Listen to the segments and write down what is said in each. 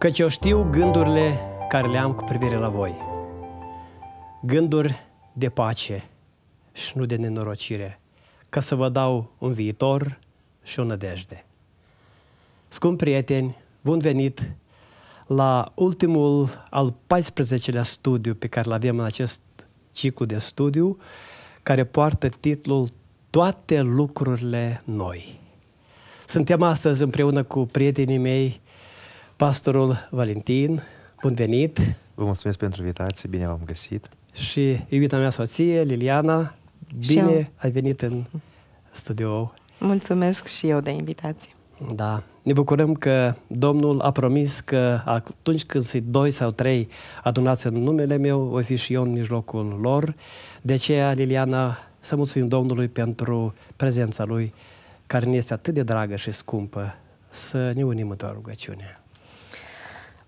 căci eu știu gândurile care le am cu privire la voi. Gânduri de pace și nu de nenorocire, ca să vă dau un viitor și o nădejde. Scump prieteni, bun venit la ultimul, al 14-lea studiu pe care îl avem în acest ciclu de studiu, care poartă titlul Toate lucrurile noi. Suntem astăzi împreună cu prietenii mei pastorul Valentin, bun venit! Vă mulțumesc pentru invitație, bine v-am găsit! Și iubita mea soție, Liliana, bine și ai venit în studio. Mulțumesc și eu de invitație! Da, ne bucurăm că Domnul a promis că atunci când sunt doi sau trei adunați în numele meu, voi fi și eu în mijlocul lor. De aceea, Liliana, să mulțumim Domnului pentru prezența Lui, care ne este atât de dragă și scumpă. Să ne unim într-o rugăciune.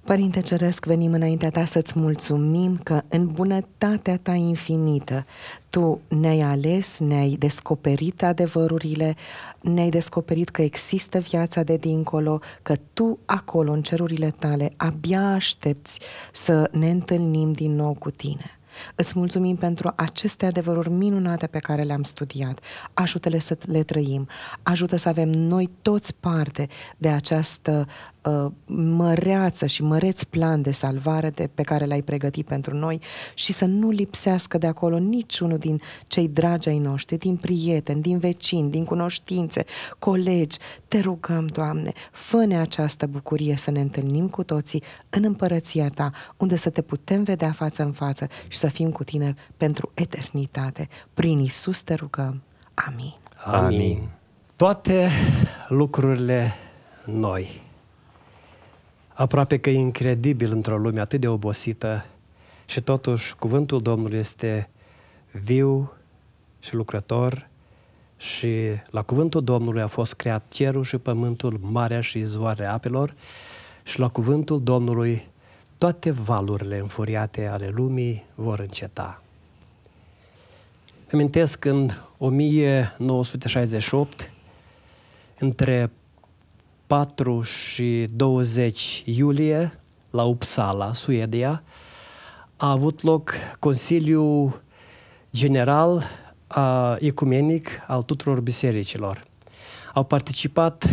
Părinte Ceresc, venim înaintea ta să-ți mulțumim că în bunătatea ta infinită tu ne-ai ales, ne-ai descoperit adevărurile, ne-ai descoperit că există viața de dincolo, că tu acolo, în cerurile tale, abia aștepți să ne întâlnim din nou cu tine. Îți mulțumim pentru aceste adevăruri minunate pe care le-am studiat. Ajută-le să le trăim. Ajută să avem noi toți parte de această Uh, măreață și măreț plan de salvare de, pe care l-ai pregătit pentru noi și să nu lipsească de acolo niciunul din cei dragi ai noștri, din prieteni, din vecini, din cunoștințe, colegi. Te rugăm, Doamne, fă-ne această bucurie să ne întâlnim cu toții în împărăția Ta, unde să te putem vedea față în față și să fim cu Tine pentru eternitate. Prin Isus te rugăm. Amin. Amin. Amin. Toate lucrurile noi Aproape că e incredibil într-o lume atât de obosită și totuși cuvântul Domnului este viu și lucrător și la cuvântul Domnului a fost creat cerul și pământul, marea și izvoarele apelor și la cuvântul Domnului toate valurile înfuriate ale lumii vor înceta. Amintesc în 1968, între 4 și 20 iulie la Uppsala, Suedia, a avut loc Consiliul General uh, Ecumenic al tuturor bisericilor. Au participat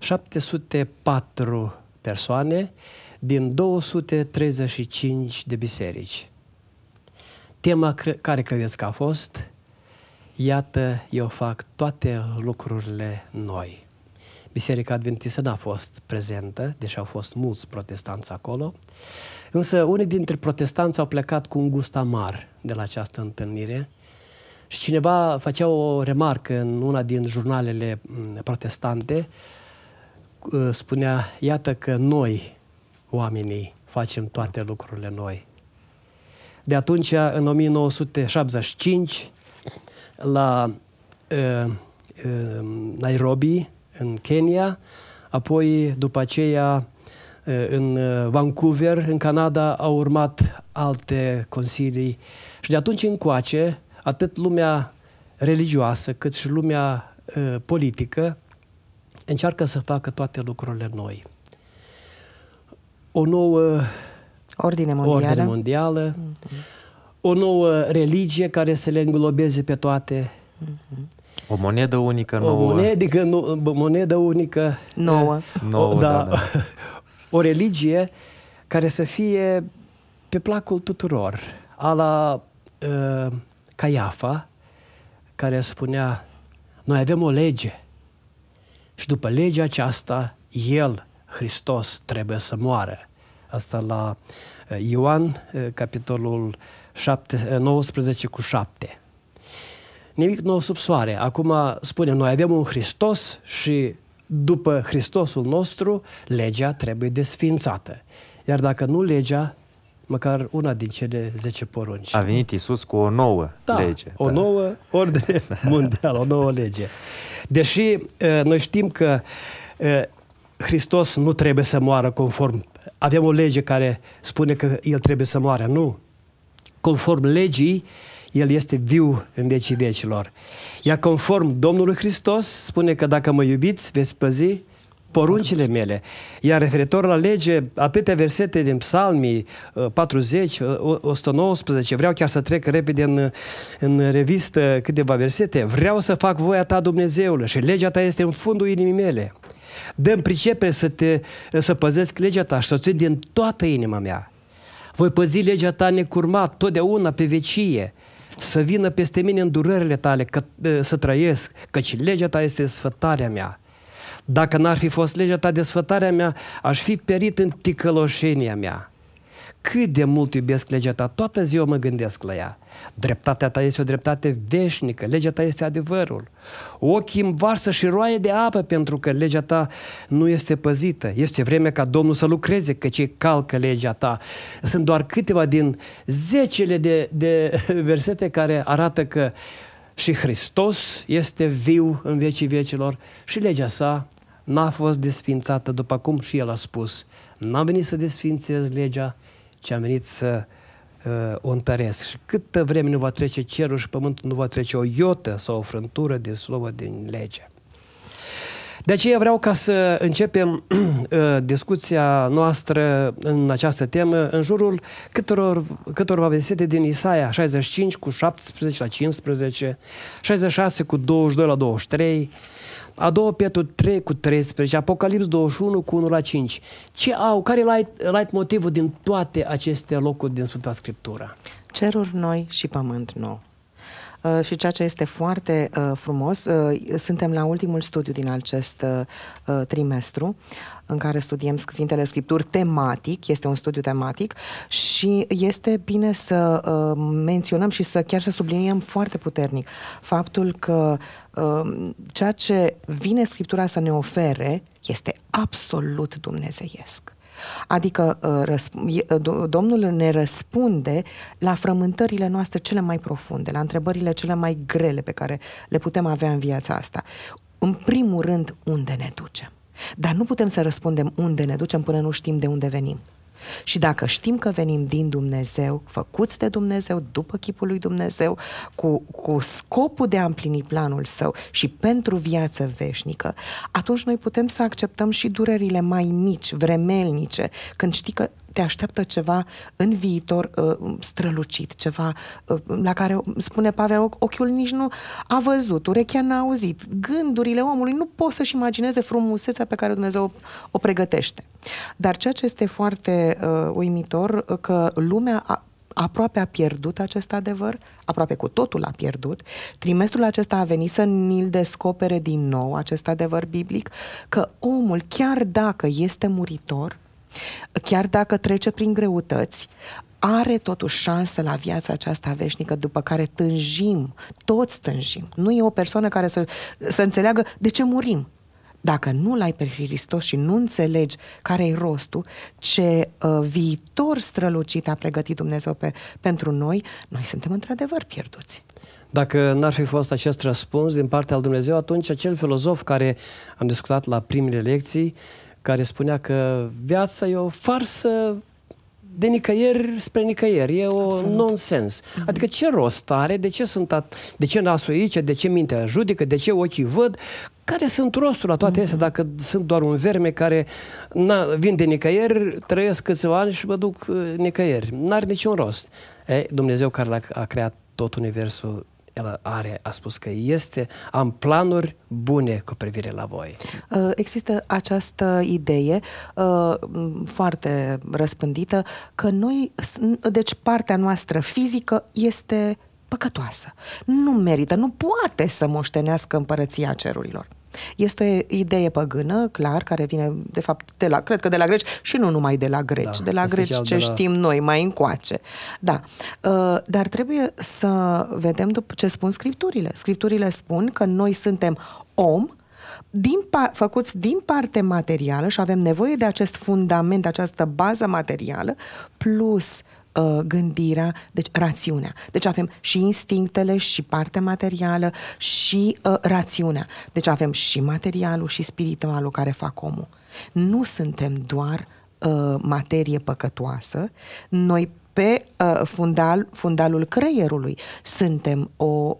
704 persoane din 235 de biserici. Tema cre care credeți că a fost? Iată, eu fac toate lucrurile noi. Biserica Adventistă n-a fost prezentă, deși au fost mulți protestanți acolo, însă unii dintre protestanți au plecat cu un gust amar de la această întâlnire și cineva făcea o remarcă în una din jurnalele mm, protestante, uh, spunea, iată că noi, oamenii, facem toate lucrurile noi. De atunci, în 1975, la uh, uh, Nairobi, în Kenya, apoi după aceea eh, în eh, Vancouver, în Canada, au urmat alte consilii și de atunci încoace, atât lumea religioasă cât și lumea uh, politică încearcă să facă toate lucrurile noi. O nouă ordine mondială, ordine mondială mm-hmm. o nouă religie care să le înglobeze pe toate, mm-hmm. O monedă unică nouă. O monedică, nu, monedă unică nouă. nouă da, da, da. o religie care să fie pe placul tuturor. Ala uh, ă, Caiafa, care spunea, noi avem o lege și după legea aceasta, El, Hristos, trebuie să moară. Asta la ă, Ioan, ă, capitolul 7, 19 cu 7 nimic nou sub soare. Acum spunem, noi avem un Hristos și după Hristosul nostru, legea trebuie desfințată. Iar dacă nu legea, măcar una din cele 10 porunci. A venit Isus cu o nouă da, lege. O da. nouă ordine mondială, o nouă lege. Deși uh, noi știm că uh, Hristos nu trebuie să moară conform. Avem o lege care spune că El trebuie să moară. Nu. Conform legii, el este viu în vecii vecilor. Iar conform Domnului Hristos spune că dacă mă iubiți, veți păzi poruncile mele. Iar referitor la lege, atâtea versete din psalmii 40, uh, 119, uh, vreau chiar să trec repede în, în revistă câteva versete. Vreau să fac voia ta, Dumnezeule, și legea ta este în fundul inimii mele. Dăm pricepe să, te, să păzesc legea ta și să o ții din toată inima mea. Voi păzi legea ta necurmat, totdeauna, pe vecie să vină peste mine durerile tale, că, să trăiesc, căci legea ta este sfătarea mea. Dacă n-ar fi fost legea ta, de sfătarea mea, aș fi perit în ticăloșenia mea cât de mult iubesc legea ta, toată ziua mă gândesc la ea. Dreptatea ta este o dreptate veșnică, legea ta este adevărul. Ochii îmi varsă și roaie de apă pentru că legea ta nu este păzită. Este vreme ca Domnul să lucreze, că cei calcă legea ta. Sunt doar câteva din zecele de, de versete care arată că și Hristos este viu în vecii vecilor și legea sa n-a fost desfințată, după cum și el a spus. n a venit să desfințez legea, și am venit să uh, o întăresc. Și câtă vreme nu va trece cerul și pământul, nu va trece o iotă sau o frântură din slovă din lege. De aceea vreau ca să începem uh, discuția noastră în această temă în jurul câtoror, câtorva versete din Isaia 65 cu 17 la 15, 66 cu 22 la 23, a doua Petru 3 cu 13, Apocalips 21 cu 1 la 5. Ce au? Care e light motivul din toate aceste locuri din Sfânta Scriptură? Ceruri noi și pământ nou. Uh, și ceea ce este foarte uh, frumos, uh, suntem la ultimul studiu din acest trimestru în care studiem Sfintele Scripturi tematic, este un studiu tematic și este bine să menționăm și să chiar să subliniem foarte puternic faptul că ceea ce vine Scriptura să ne ofere este absolut dumnezeiesc. Adică uh, uh, Domnul ne răspunde la frământările noastre cele mai profunde, la întrebările cele mai grele pe care le putem avea în viața asta. În primul rând, unde ne ducem? Dar nu putem să răspundem unde ne ducem până nu știm de unde venim. Și dacă știm că venim din Dumnezeu, făcuți de Dumnezeu, după chipul lui Dumnezeu, cu, cu scopul de a împlini planul său și pentru viață veșnică, atunci noi putem să acceptăm și durerile mai mici, vremelnice, când știi că te așteaptă ceva în viitor uh, strălucit, ceva uh, la care, spune Pavel, ochiul nici nu a văzut, urechea n-a auzit. Gândurile omului nu pot să-și imagineze frumusețea pe care Dumnezeu o pregătește. Dar ceea ce este foarte uh, uimitor, uh, că lumea a, aproape a pierdut acest adevăr, aproape cu totul a pierdut. Trimestrul acesta a venit să ni-l descopere din nou, acest adevăr biblic, că omul, chiar dacă este muritor, chiar dacă trece prin greutăți, are totuși șanse la viața aceasta veșnică după care tânjim, toți tânjim. Nu e o persoană care să, să înțeleagă de ce murim. Dacă nu l-ai pe Hristos și nu înțelegi care e rostul, ce uh, viitor strălucit a pregătit Dumnezeu pe, pentru noi, noi suntem într-adevăr pierduți. Dacă n-ar fi fost acest răspuns din partea al Dumnezeu, atunci acel filozof care am discutat la primele lecții, care spunea că viața e o farsă de nicăieri spre nicăieri. E o Absolut. nonsens. Mm-hmm. Adică ce rost are? De ce sunt at- de ce nasul aici? De ce mintea judecă? De ce ochii văd? Care sunt rostul la toate mm-hmm. astea dacă sunt doar un verme care na, vin de nicăieri, trăiesc câțiva ani și mă duc uh, nicăieri? N-are niciun rost. E, Dumnezeu care a creat tot universul el are, a spus că este, am planuri bune cu privire la voi. Uh, există această idee uh, foarte răspândită că noi, deci partea noastră fizică este păcătoasă. Nu merită, nu poate să moștenească împărăția cerurilor. Este o idee păgână, clar, care vine, de fapt, de la, cred că de la greci și nu numai de la greci, da, de la greci ce la... știm noi mai încoace. Da. Uh, dar trebuie să vedem după ce spun scripturile. Scripturile spun că noi suntem om, din pa- făcuți din parte materială și avem nevoie de acest fundament, de această bază materială, plus Uh, gândirea, deci rațiunea. Deci avem și instinctele, și partea materială, și uh, rațiunea. Deci avem și materialul, și spiritualul care fac omul. Nu suntem doar uh, materie păcătoasă, noi pe uh, fundal, fundalul creierului suntem o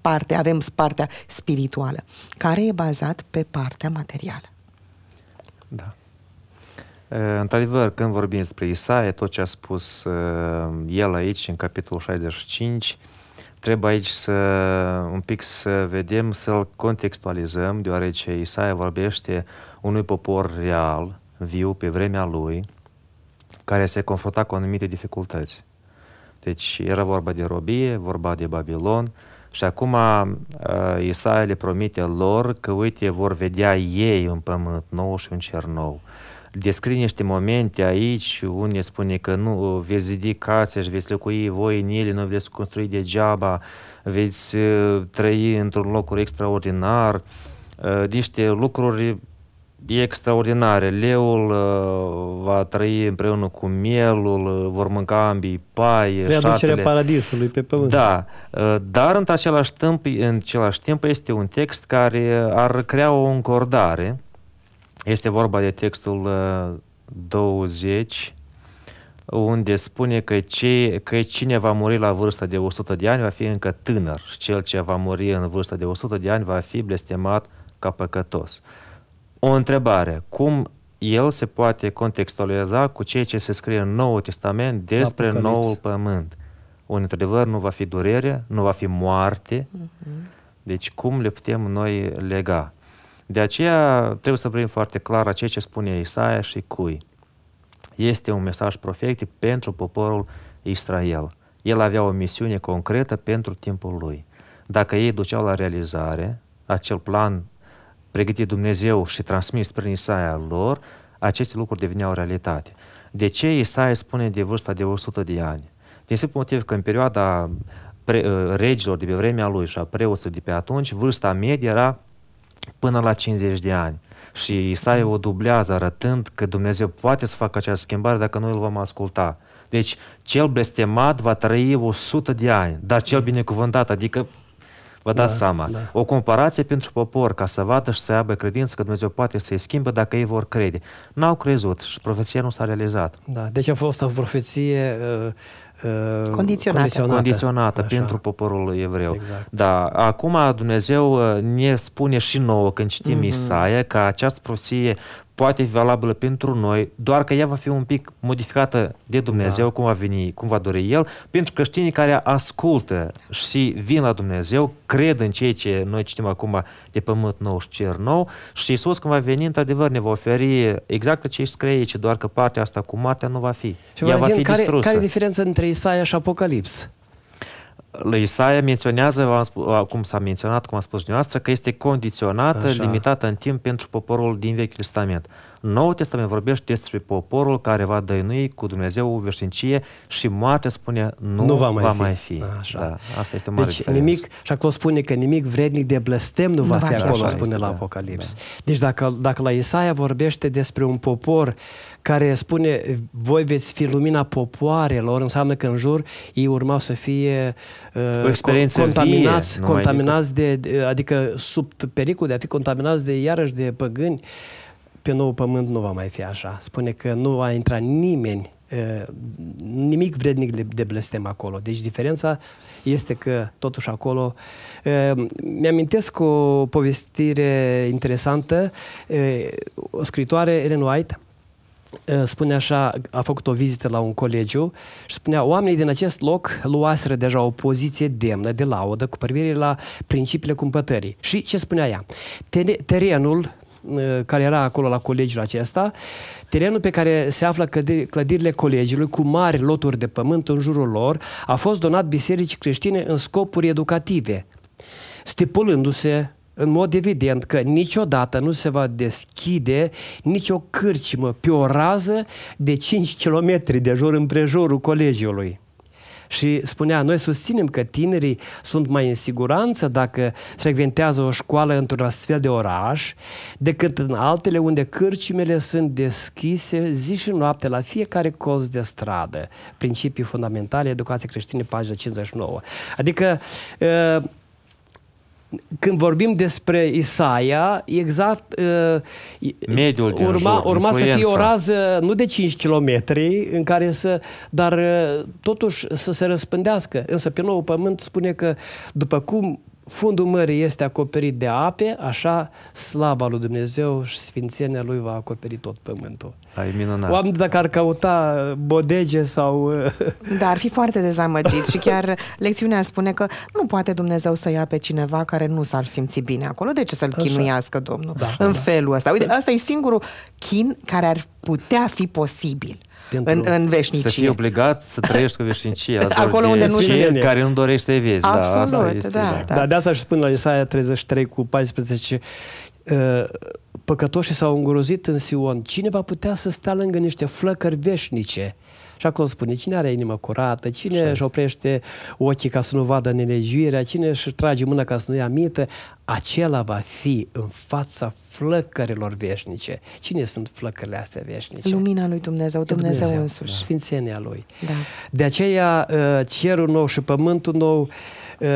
parte, avem partea spirituală, care e bazat pe partea materială. Da. Э, într-adevăr, când vorbim despre Isaia, tot ce a spus э, el aici, în capitolul 65, trebuie aici să un pic să vedem, să-l contextualizăm, deoarece Isaia vorbește unui popor real, viu pe vremea lui, care se confrunta cu anumite dificultăți. Deci era vorba de robie, vorba de Babilon și acum eh, Isaia le promite lor că, uite, vor vedea ei un pământ nou și un cer nou descrie niște momente aici unde spune că nu, veți zidi case și veți locui voi în ele, nu veți construi degeaba, veți uh, trăi într-un loc extraordinar, uh, niște lucruri extraordinare. Leul uh, va trăi împreună cu mielul, uh, vor mânca ambii paie, Readucerea păi paradisului pe pământ. Da, uh, dar în același, timp, în același timp este un text care ar crea o încordare este vorba de textul 20, uh, unde spune că, ce, că cine va muri la vârsta de 100 de ani va fi încă tânăr și cel ce va muri în vârsta de 100 de ani va fi blestemat ca păcătos. O întrebare, cum el se poate contextualiza cu ceea ce se scrie în Noul Testament despre Apocalips. noul pământ? Un într-adevăr nu va fi durere, nu va fi moarte, uh-huh. deci cum le putem noi lega? De aceea trebuie să privim foarte clar ceea ce spune Isaia și cui. Este un mesaj profetic pentru poporul Israel. El avea o misiune concretă pentru timpul lui. Dacă ei duceau la realizare acel plan pregătit Dumnezeu și transmis prin Isaia lor, aceste lucruri deveneau realitate. De ce Isaia spune de vârsta de 100 de ani? Din simplu motiv că în perioada pre, uh, regilor de pe vremea lui și a preoților de pe atunci, vârsta medie era până la 50 de ani. Și Isaia o dublează arătând că Dumnezeu poate să facă această schimbare dacă noi îl vom asculta. Deci cel blestemat va trăi 100 de ani, dar cel da. binecuvântat, adică Vă da, dați da, seama. Da. O comparație pentru popor, ca să vadă și să aibă credință că Dumnezeu poate să-i schimbe dacă ei vor crede. N-au crezut și profeția nu s-a realizat. Da, deci a fost o profeție uh, condiționată, condiționată, condiționată pentru poporul evreu. Exact. Da, acum Dumnezeu uh, ne spune și nouă când citim mm-hmm. Isaia că această profeție poate fi valabilă pentru noi, doar că ea va fi un pic modificată de Dumnezeu, da. cum va veni, cum va dori El, pentru creștinii care ascultă și vin la Dumnezeu, cred în ceea ce noi citim acum de pământ nou și cer nou și Iisus când va veni, într-adevăr, ne va oferi exact ce scrie aici, doar că partea asta cu moartea nu va fi. Și ea va fi care, distrusă. Care e diferența între Isaia și Apocalips? Isaia menționează, cum s-a menționat, cum a spus dumneavoastră, că este condiționată, Așa. limitată în timp pentru poporul din Vechiul Testament. Noul Testament vorbește despre poporul care va dăinui cu Dumnezeu o veșnicie și moarte spune nu, nu va mai va fi. Mai fi. Așa. Da, asta este mare deci, nimic, și acolo spune că nimic vrednic de blestem nu, nu va fi acolo, spune este, la da. Apocalips. Da. Deci dacă, dacă la Isaia vorbește despre un popor uh, care spune voi veți fi lumina popoarelor, înseamnă că în jur ei urmau să fie uh, contaminați, vie, contaminați de, de, adică sub pericol de a fi contaminați de iarăși de păgâni. Pe nou pământ nu va mai fi așa. Spune că nu va intra nimeni uh, nimic vrednic de, de blestem acolo. Deci diferența este că totuși acolo... Uh, mi-amintesc o povestire interesantă, uh, o scritoare, Ellen White, Eh, spune așa, a făcut o vizită la un colegiu și spunea, oamenii din acest loc luaseră deja o poziție demnă de laudă cu privire la principiile cumpătării. Și ce spunea ea? Terenul eh, care era acolo la colegiul acesta, terenul pe care se află clădirile colegiului cu mari loturi de pământ în jurul lor, a fost donat bisericii creștine în scopuri educative, stipulându-se în mod evident că niciodată nu se va deschide nicio cârcimă pe o rază de 5 km de jur împrejurul colegiului. Și spunea, noi susținem că tinerii sunt mai în siguranță dacă frecventează o școală într-un astfel de oraș, decât în altele unde cârcimele sunt deschise zi și noapte la fiecare colț de stradă. Principii fundamentale, educație creștină, pagina 59. Adică ă, când vorbim despre Isaia, exact uh, Mediul urma, jur, urma să fie o rază nu de 5 km în care să, dar uh, totuși să se răspândească. Însă pe nou pământ spune că după cum fundul mării este acoperit de ape, așa slava lui Dumnezeu și sfințenia lui va acoperi tot pământul. Ai minunat. Oamenii dacă ar căuta uh, bodege sau... Uh, Dar ar fi foarte dezamăgit. și chiar lecțiunea spune că nu poate Dumnezeu să ia pe cineva care nu s-ar simți bine acolo. De ce să-l așa. chinuiască Domnul da, în da. felul ăsta? Uite, ăsta e singurul chin care ar putea fi posibil. Pentru în, în veșnicie. Să fii obligat să trăiești cu veșnicia. Acolo unde nu se... Care nu dorești să i vezi. Absolut, da, asta este, da, da. da. da. de asta și spun la Isaia 33 cu 14 uh, păcătoșii s-au îngrozit în Sion. Cine va putea să stea lângă niște flăcări veșnice? Și acolo spune cine are inima curată, cine își oprește ochii ca să nu vadă nelegiuirea, cine își trage mâna ca să nu ia mită, acela va fi în fața flăcărilor veșnice. Cine sunt flăcările astea veșnice? Lumina lui Dumnezeu, Dumnezeu, Dumnezeu însuși. Da. Sfințenia lui. Da. De aceea uh, cerul nou și pământul nou uh,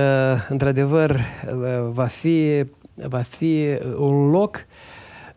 într-adevăr uh, va fi, va fi un loc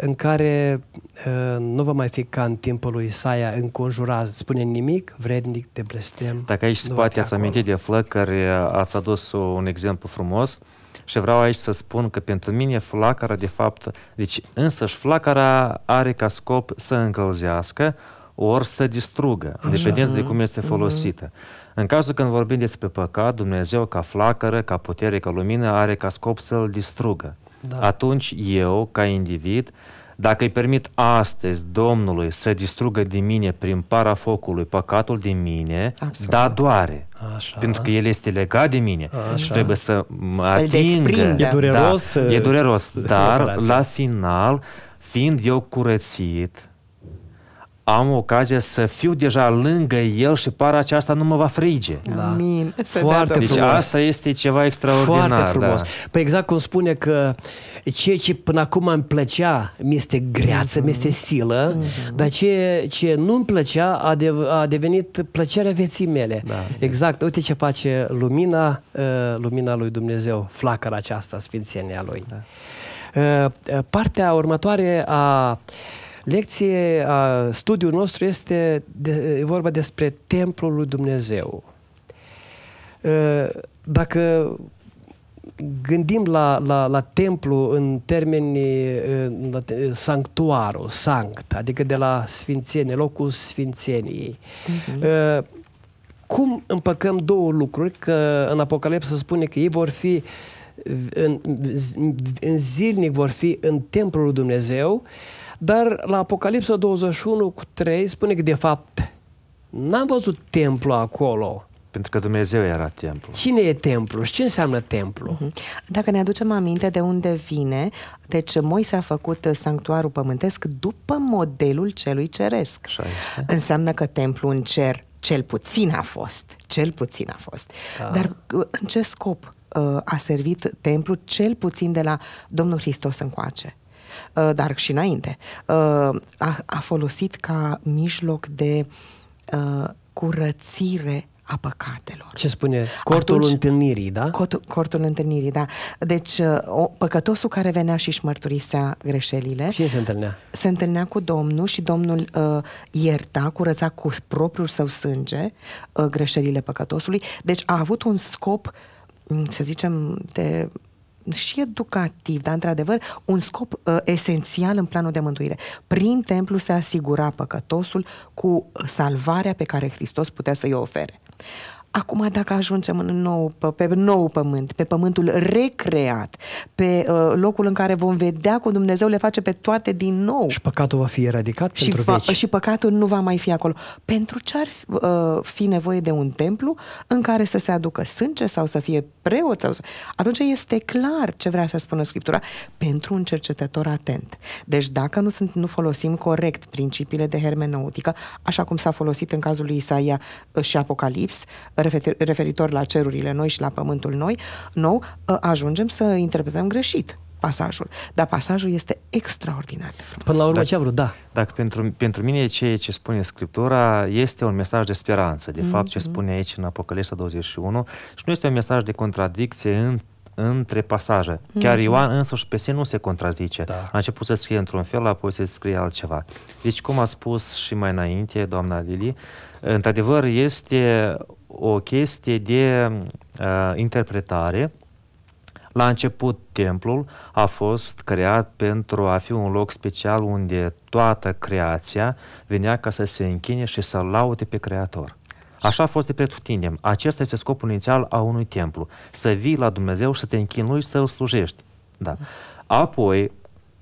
în care uh, nu va mai fi ca în timpul lui Isaia înconjurat, spune nimic vrednic de blestem. Dacă aici poate ați amintit de Flăc, care ați adus un exemplu frumos, și vreau aici să spun că pentru mine flacăra, de fapt, deci însăși flacăra are ca scop să încălzească, ori să distrugă, Așa. dependență de cum mhm. este folosită. Uh-huh. În cazul când vorbim despre păcat, Dumnezeu ca flacără, ca putere, ca lumină, are ca scop să-l distrugă da. atunci eu, ca individ, dacă îi permit astăzi Domnului să distrugă din mine prin parafocului, păcatul din mine, Absolut. da doare. Așa. Pentru că el este legat de mine. Așa. Trebuie să mă păi atingă. E dureros. Da, e dureros, dar la final, fiind eu curățit, am ocazia să fiu deja lângă El și para aceasta nu mă va frige. Da. Amin. Foarte deci frumos. asta este ceva extraordinar. Foarte da. frumos. Da. Păi exact cum spune că ceea ce până acum îmi plăcea mi este greață, mm-hmm. mi este mhm. silă, mm-hmm. dar ceea ce nu îmi plăcea a, de, a devenit plăcerea vieții mele. Da. Exact. Uite ce face lumina, uh, lumina lui Dumnezeu, flacăra aceasta, sfințenia lui. Da. Uh, uh, partea următoare a uh, Lecție, studiul nostru este de, e vorba despre templul lui Dumnezeu. Dacă gândim la, la, la templu în termeni la, sanctuarul, sanct, adică de la sfințenie, locul sfințeniei. Uh-huh. Cum împăcăm două lucruri? Că în Apocalipsă spune că ei vor fi în, în zilnic vor fi în templul lui Dumnezeu uh, dar la Apocalipsa 21 cu 3 spune că de fapt n-am văzut templu acolo. Pentru că Dumnezeu era templu. Cine e templu și ce înseamnă templu? Mhm. Dacă ne aducem aminte de unde vine, deci Moise a făcut sanctuarul pământesc după modelul celui ceresc. Așa este. Înseamnă că templu în cer cel puțin a fost, cel puțin a fost. Da. Dar uh, în ce scop uh, a servit templu cel puțin de la Domnul Hristos încoace? Uh, dar și înainte, uh, a, a folosit ca mijloc de uh, curățire a păcatelor. Ce spune? Cortul Atunci, întâlnirii, da? Cortul, cortul întâlnirii, da. Deci, o, păcătosul care venea și își mărturisea greșelile... Cine se întâlnea? Se întâlnea cu Domnul și Domnul uh, ierta, curăța cu propriul său sânge uh, greșelile păcătosului. Deci a avut un scop, mm, să zicem, de și educativ, dar într-adevăr un scop uh, esențial în planul de mântuire. Prin templu se asigura păcătosul cu salvarea pe care Hristos putea să-i ofere. Acum, dacă ajungem în nou, pe nou pământ, pe pământul recreat, pe uh, locul în care vom vedea cum Dumnezeu le face pe toate din nou. Și păcatul va fi eradicat și pentru va, veci. Și păcatul nu va mai fi acolo. Pentru ce ar uh, fi nevoie de un templu în care să se aducă sânge sau să fie preot? Sau să... Atunci este clar ce vrea să spună Scriptura pentru un cercetător atent. Deci dacă nu, sunt, nu folosim corect principiile de hermeneutică, așa cum s-a folosit în cazul lui Isaia ă, și Apocalips, referitor la cerurile noi și la pământul noi, nou, ă, ajungem să interpretăm greșit pasajul. Dar pasajul este extraordinar Până la urmă, ce a vrut, da. Dacă pentru, pentru mine ceea ce spune Scriptura este un mesaj de speranță, de mm-hmm. fapt ce mhm. spune aici în Apocalipsa 21 și nu este un mesaj de contradicție în între pasaje. Mm-hmm. Ioan însuși pe sine nu se contrazice. Da. A început să scrie într-un fel, apoi să scrie altceva. Deci, cum a spus și mai înainte doamna Lili, într-adevăr este o chestie de uh, interpretare. La început, templul a fost creat pentru a fi un loc special unde toată creația venea ca să se închine și să laude pe Creator. Așa a fost de pretutindem. Acesta este scopul inițial a unui templu. Să vii la Dumnezeu și să te închinui și să-L slujești. Da. Apoi,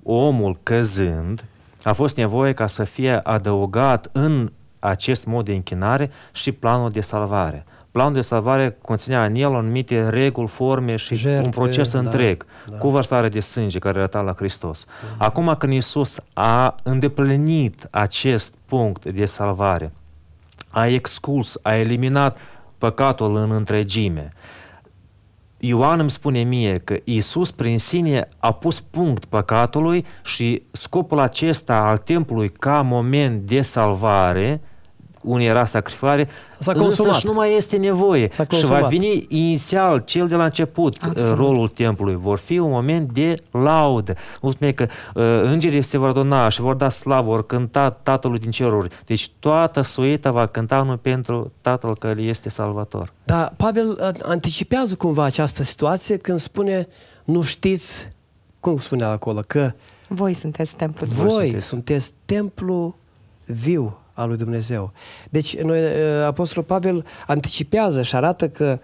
omul căzând, a fost nevoie ca să fie adăugat în acest mod de închinare și planul de salvare. Planul de salvare conținea în el anumite reguli, forme și Jertfe, un proces da, întreg, da. cu vărsare de sânge care arăta la Hristos. Da. Acum când Iisus a îndeplinit acest punct de salvare, a exclus, a eliminat păcatul în întregime, uh, Ioan îmi spune mie că Isus prin sine a pus punct păcatului și scopul acesta al templului ca moment de salvare – unii era sacrificare, S-a consumat. însă nu mai este nevoie. Și va veni inițial, cel de la început, Absolut. Uh, rolul templului. Vor fi un moment de laudă. Nu spune că uh, îngerii se vor dona și vor da slavă, vor cânta Tatălui din ceruri. Deci toată suita va cânta nu pentru Tatăl care este salvator. Da, Pavel uh, anticipează cumva această situație când spune nu știți, cum spunea acolo, că voi sunteți templul. Voi sunteți templul viu a lui Dumnezeu. Deci, noi, ă, Apostolul Pavel anticipează și arată că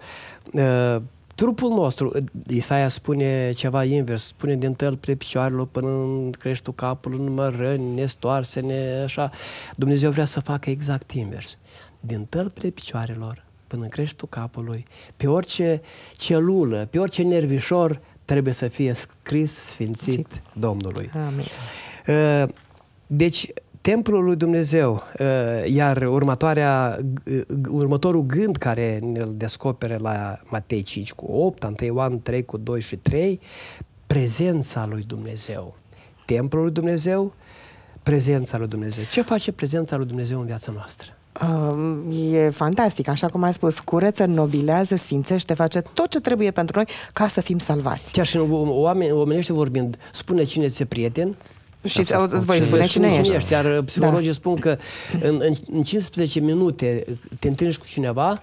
uh, trupul nostru, Isaia spune ceva invers, spune din pe picioarelor până în creștul capului, în mărăni, ne, așa. Dumnezeu vrea să facă exact invers. Din tălpile picioarelor până în creștul capului, pe orice celulă, pe orice nervișor, trebuie să fie scris, sfințit Domnului. Amin. Ă, deci, templul lui Dumnezeu. Uh, iar următoarea, uh, uh, următorul gând care ne descopere la Matei 5 cu 8, 1 Ioan 3 cu 2 și 3, prezența lui Dumnezeu. Templul lui Dumnezeu, prezența lui Dumnezeu. Ce face prezența lui Dumnezeu în viața noastră? Um, e fantastic, așa cum ai spus, curăță, nobilează, sfințește, face tot ce trebuie pentru noi ca să fim salvați. Chiar și oameni, omenește vorbind, spune cine este prieten, și auzi, voi spune cine ești. ești. Iar da. psihologii da. spun că în, în 15 minute te întâlnești cu cineva,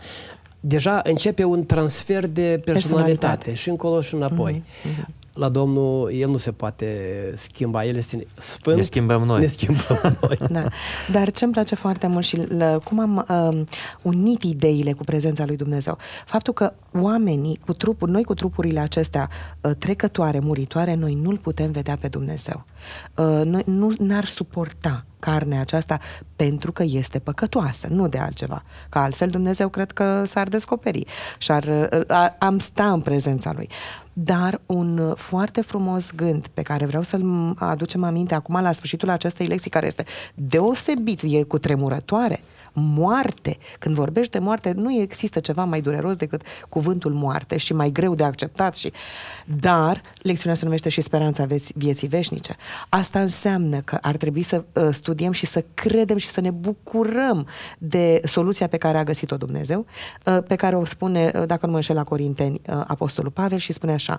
deja începe un transfer de personalitate, personalitate. și încolo și înapoi. Mm-hmm la Domnul, El nu se poate schimba, El este sfânt. Ne schimbăm noi. Ne schimbăm noi. da. Dar ce îmi place foarte mult și l- cum am uh, unit ideile cu prezența lui Dumnezeu, faptul că oamenii cu trupuri, noi cu trupurile acestea uh, trecătoare, muritoare, noi nu-L putem vedea pe Dumnezeu. Uh, noi nu n-ar suporta carnea aceasta pentru că este păcătoasă, nu de altceva. Ca altfel Dumnezeu cred că s-ar descoperi și ar, uh, ar, am sta în prezența Lui dar un uh, foarte frumos gând pe care vreau să-l aducem aminte acum la sfârșitul acestei lecții, care este deosebit, e cu tremurătoare moarte. Când vorbești de moarte, nu există ceva mai dureros decât cuvântul moarte și mai greu de acceptat. Și... Dar lecțiunea se numește și speranța vieții veșnice. Asta înseamnă că ar trebui să ă, studiem și să credem și să ne bucurăm de soluția pe care a găsit-o Dumnezeu, ă, pe care o spune, ă, dacă nu mă înșel la Corinteni, Apostolul Pavel și spune așa,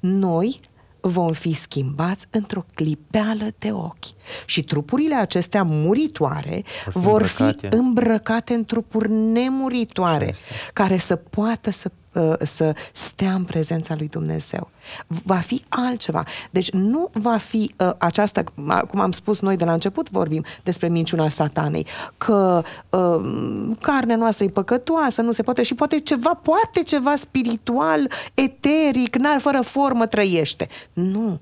noi vom fi schimbați într-o clipeală de ochi. Și trupurile acestea muritoare vor fi, vor îmbrăcate. fi îmbrăcate în trupuri nemuritoare, care să poată să Uh, să stea în prezența lui Dumnezeu. Va fi altceva. Deci nu va fi uh, aceasta, cum am spus noi de la început, vorbim despre minciuna satanei, că uh, carnea noastră e păcătoasă, nu se poate și poate ceva, poate ceva spiritual, eteric, n-ar fără formă trăiește. Nu.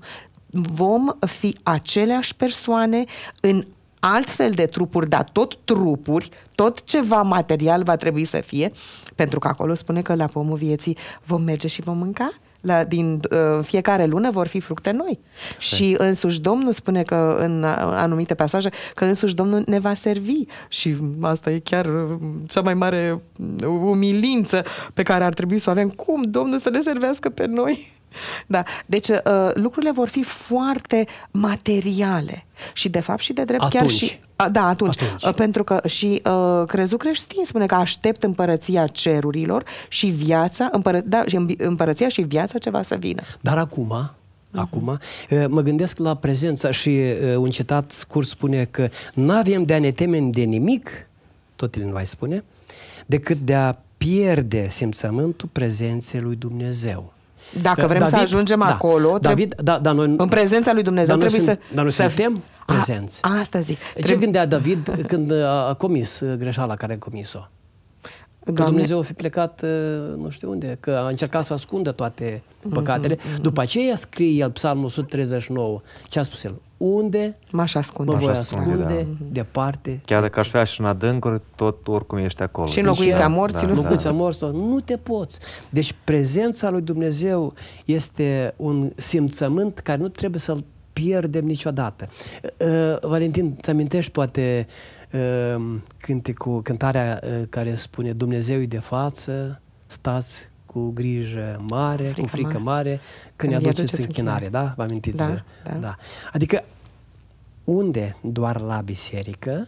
Vom fi aceleași persoane în altfel de trupuri, dar tot trupuri, tot ceva material va trebui să fie, pentru că acolo spune că la pomul vieții vom merge și vom mânca la, din uh, fiecare lună vor fi fructe noi. Fe. Și însuși Domnul spune că în uh, anumite pasaje că însuși Domnul ne va servi și asta e chiar uh, cea mai mare uh, umilință pe care ar trebui să o avem. Cum Domnul să ne servească pe noi? Da. Deci uh, lucrurile vor fi foarte materiale. Și de fapt și de drept atunci. chiar și... Uh, da, atunci. atunci. Uh, pentru că și uh, crezul creștin spune că aștept împărăția cerurilor și viața, împără, da, și împărăția și viața ceva să vină. Dar acum, mhm. acum. Uh, mă gândesc la prezența și uh, un citat scurt spune că nu avem de a ne teme de nimic, tot mai spune, decât de a pierde simțământul prezenței lui Dumnezeu. Dacă da, vrem David, să ajungem da, acolo, David, da, da, noi, în prezența lui Dumnezeu dar trebuie sunt, să... Dar noi să suntem prezenți. A, asta zic. Ce trebuie... gândea David când a comis uh, greșeala care a comis-o? Doamne. Că Dumnezeu a fi plecat ă, nu știu unde, că a încercat să ascundă toate mm-hmm. păcatele. Mm-hmm. mm-hmm. După aceea scrie el psalmul 139. Ce a spus el? Unde m-aș ascunde, mă voi ascunde, ascunde da. Mm-hmm. departe. Chiar dacă aș fi așa în adâncuri, tot oricum ești acolo. Și în locuința deci, da, da nu Da, locuința da. morților. Nu te poți. Deci prezența lui Dumnezeu este un simțământ care nu trebuie să-l pierdem niciodată. Uh, Valentin, îți amintești poate uh, Ehm, cântecul, cântarea eh, care spune Dumnezeu de față, stați cu grijă mare, frică cu frică mare, mare când, când ne aduceți, aduceți închinare, da? Vă amintiți? Da, da. da. Adică unde doar la biserică?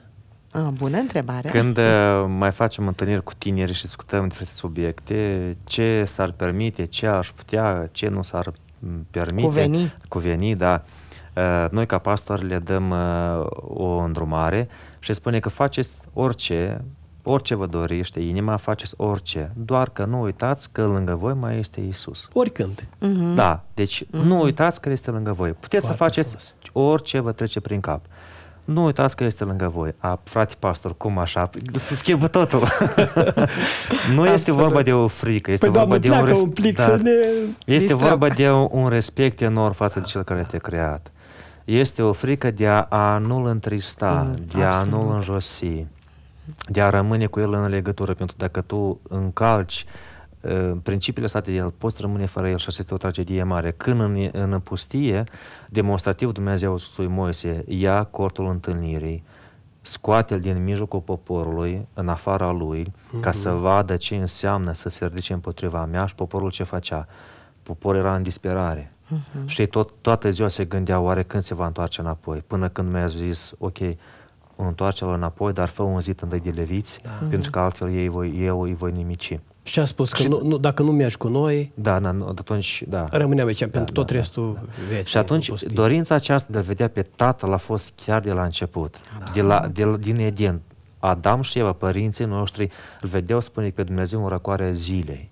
Ah, bună întrebare. Când eh, mai facem întâlniri cu tineri și discutăm diferite subiecte, ce s-ar permite, ce aș putea, ce nu s-ar mm, permite. Cuveni. Cuveni, da. Uh, Eh, noi, ca pastori, le dăm eh, o îndrumare și spune că faceți orice, orice vă dorește inima, faceți orice, doar că nu uitați că lângă voi mai este Isus. Oricând. Mm-hmm. Da, deci mm-hmm. nu uitați că este lângă voi. Puteți Foarte să faceți frumos. orice vă trece prin cap. Nu uitați că este lângă voi. A, frate pastor, cum așa? Păi, se schimbă totul. nu este Absolut. vorba de o frică, este păi, vorba de un, res... un pic da. ne... Este distrăm. vorba de un respect enorm față de cel care te-a creat este o frică de a, a nu-l întrista, mm, de absolut. a nu-l înjosi, de a rămâne cu el în legătură, pentru că dacă tu încalci uh, principiile state de el, poți rămâne fără el și asta este o tragedie mare. Când în, în pustie, demonstrativ Dumnezeu lui Moise ia cortul întâlnirii, scoate-l din mijlocul poporului, în afara lui, mm-hmm. ca să mm-hmm. vadă ce înseamnă să se ridice împotriva mea și poporul ce facea. Poporul era în disperare. Uh-huh. Mhm. Și tot, toată ziua se gândea oare când se va întoarce înapoi, până când mi-a zis, ok, întoarce-l înapoi, dar fă un zid în de leviți, da. Uh-huh. pentru că mhm. altfel ei voi, eu îi voi nimici. Și a spus că și, nu, nu, dacă nu mergi cu noi, da, da, nu, atunci, da. rămâneam aici da, pentru da, tot da, restul da. vieții. Și atunci postii. dorința aceasta de a vedea pe tatăl a fost chiar de la început, da. de la, de, din Eden. Adam și Eva, părinții noștri, îl vedeau, spune, pe Dumnezeu în răcoarea zilei.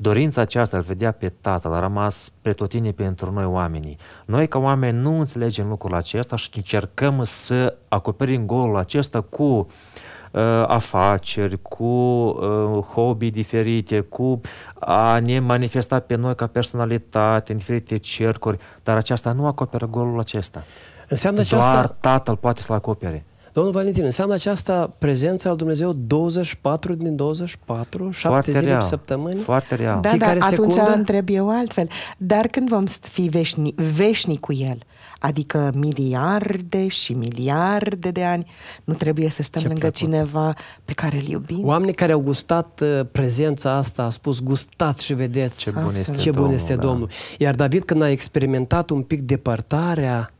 Dorința aceasta îl vedea pe Tatăl, a rămas pretotine pentru noi oamenii. Noi ca oameni nu înțelegem lucrul acesta și încercăm să acoperim golul acesta cu uh, afaceri, cu uh, hobby diferite, cu a ne manifesta pe noi ca personalitate în diferite cercuri, dar aceasta nu acoperă golul acesta. Înseamnă Doar aceasta... tatăl poate să-l acopere. Domnul Valentin, înseamnă aceasta prezența al Dumnezeu 24 din 24, 7 Foarte zile real. pe săptămână? Foarte real. Da, da, atunci secundă? întreb eu altfel. Dar când vom fi veșni, veșni cu El? Adică miliarde și miliarde de ani nu trebuie să stăm Ce lângă plăcut. cineva pe care îl iubim. Oamenii care au gustat uh, prezența asta au spus gustați și vedeți ce bun este, Ce bun este Domnul. Da. Iar David când a experimentat un pic departarea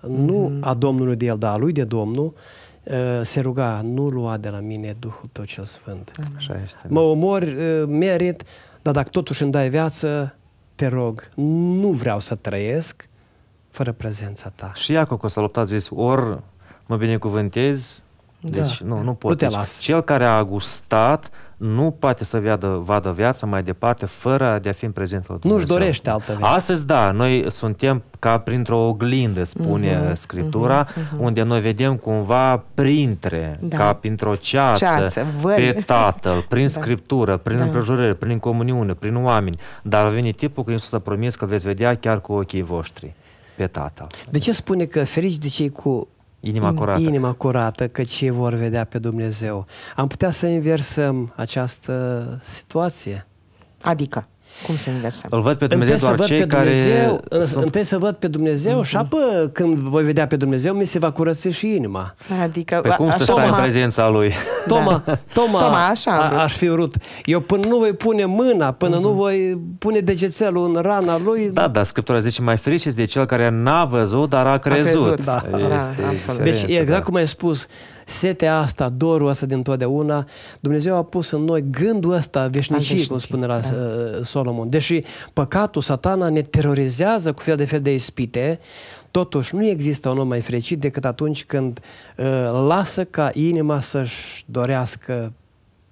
nu mm-hmm. a Domnului de el, dar a lui de Domnul, se ruga, nu lua de la mine Duhul tot cel Sfânt. Așa este. Da. Mă omori, merit, dar dacă totuși îmi dai viață, te rog, nu vreau să trăiesc fără prezența ta. Și Iacov, că s-a luptat, zis, ori mă binecuvântezi, da. deci da. nu, nu pot. Nu te deci, las. cel care a gustat, nu poate să vadă, vadă viața mai departe fără de a fi în prezența lui Dumnezeu. Nu-și dorește altă viață. Astăzi, da, noi suntem ca printr-o oglindă, spune uh-huh, Scriptura, uh-huh, uh-huh. unde noi vedem cumva printre, da. ca printr-o ceață, ceață pe Tatăl, prin da. Scriptură, prin da. împrejurări, prin comuniune, prin oameni. Dar a venit tipul când Iisus a promis că veți vedea chiar cu ochii voștri pe Tatăl. De ce spune că ferici de cei cu Inima curată. Inima curată, că ce vor vedea pe Dumnezeu. Am putea să inversăm această situație. Adică? Cum să inversează? Îl văd pe Dumnezeu întâi doar cei care... Dumnezeu, sunt... Întâi să văd pe Dumnezeu uh-huh. și mhm. apă când voi vedea pe Dumnezeu mi se va curăți și inima. Adică... Pe cum să stai Toma, în prezența Lui? Toma, da. Toma, Toma așa a, aș fi urât. Eu până nu voi pune mâna, până uh-huh. nu mhm. voi pune degețelul în rana Lui... Da, da. Scriptura zice mai fericiți de cel care n-a văzut, dar a crezut. A crezut, da. Este da Deci exact da. cum ai spus, uh, setea asta, dorul ăsta din totdeauna, Dumnezeu a pus în noi gândul ăsta veșnicie, cum spune la da. Uh, Solomon. Deși păcatul, satana ne terorizează cu fel de fel de ispite, Totuși, nu există un om mai fericit decât atunci când uh, lasă ca inima să-și dorească